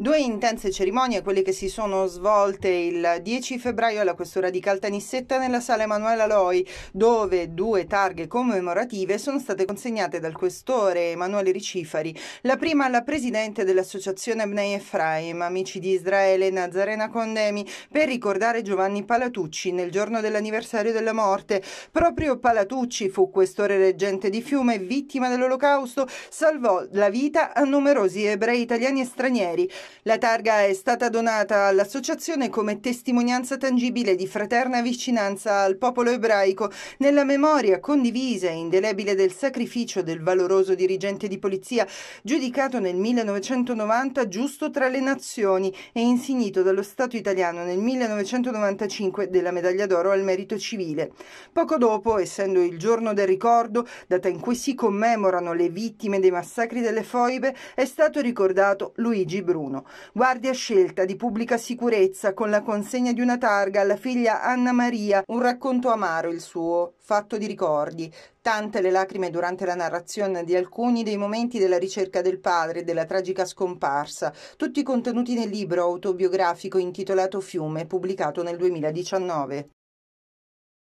Due intense cerimonie, quelle che si sono svolte il 10 febbraio alla questura di Caltanissetta nella sala Emanuela Loi, dove due targhe commemorative sono state consegnate dal questore Emanuele Ricifari. La prima alla presidente dell'associazione Bnei Efraim, Amici di Israele, Nazarena Condemi, per ricordare Giovanni Palatucci nel giorno dell'anniversario della morte. Proprio Palatucci fu questore reggente di Fiume, vittima dell'olocausto, salvò la vita a numerosi ebrei italiani e stranieri. La targa è stata donata all'associazione come testimonianza tangibile di fraterna vicinanza al popolo ebraico nella memoria condivisa e indelebile del sacrificio del valoroso dirigente di polizia giudicato nel 1990 giusto tra le nazioni e insignito dallo Stato italiano nel 1995 della medaglia d'oro al merito civile. Poco dopo, essendo il giorno del ricordo, data in cui si commemorano le vittime dei massacri delle foibe, è stato ricordato Luigi Bruno. 2021. Guardia scelta di pubblica sicurezza con la consegna di una targa alla figlia Anna Maria, un racconto amaro il suo, fatto di ricordi. Tante le lacrime durante la narrazione di alcuni dei momenti della ricerca del padre e della tragica scomparsa, tutti contenuti nel libro autobiografico intitolato Fiume, pubblicato nel 2019.